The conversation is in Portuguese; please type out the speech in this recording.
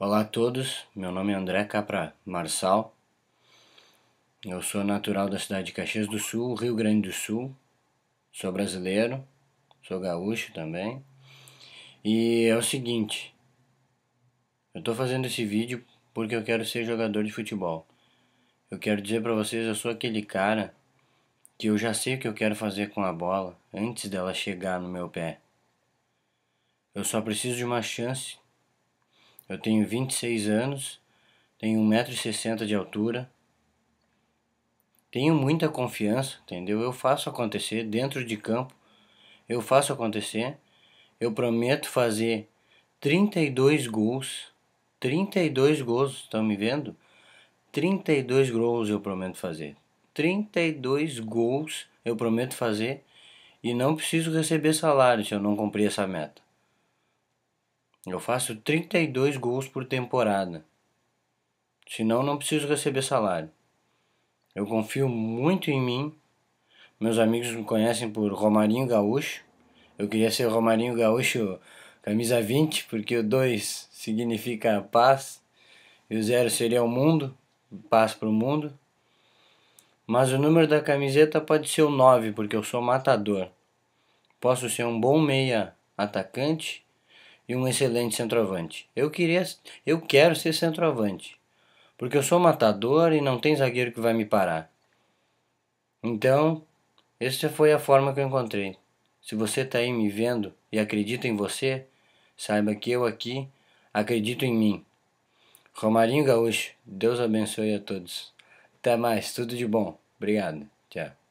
Olá a todos, meu nome é André Capra Marçal, eu sou natural da cidade de Caxias do Sul, Rio Grande do Sul, sou brasileiro, sou gaúcho também, e é o seguinte, eu estou fazendo esse vídeo porque eu quero ser jogador de futebol. Eu quero dizer para vocês, eu sou aquele cara que eu já sei o que eu quero fazer com a bola antes dela chegar no meu pé. Eu só preciso de uma chance eu tenho 26 anos, tenho 1,60m de altura, tenho muita confiança, entendeu? Eu faço acontecer dentro de campo, eu faço acontecer. Eu prometo fazer 32 gols. 32 gols, estão me vendo? 32 gols eu prometo fazer. 32 gols eu prometo fazer e não preciso receber salário se eu não cumprir essa meta. Eu faço 32 gols por temporada. Senão não preciso receber salário. Eu confio muito em mim. Meus amigos me conhecem por Romarinho Gaúcho. Eu queria ser Romarinho Gaúcho camisa 20, porque o 2 significa paz e o 0 seria o mundo, paz para o mundo. Mas o número da camiseta pode ser o 9, porque eu sou matador. Posso ser um bom meia atacante e um excelente centroavante. Eu queria, eu quero ser centroavante, porque eu sou matador e não tem zagueiro que vai me parar. Então, essa foi a forma que eu encontrei. Se você está aí me vendo e acredita em você, saiba que eu aqui acredito em mim. Romarinho Gaúcho, Deus abençoe a todos. Até mais, tudo de bom. Obrigado. Tchau.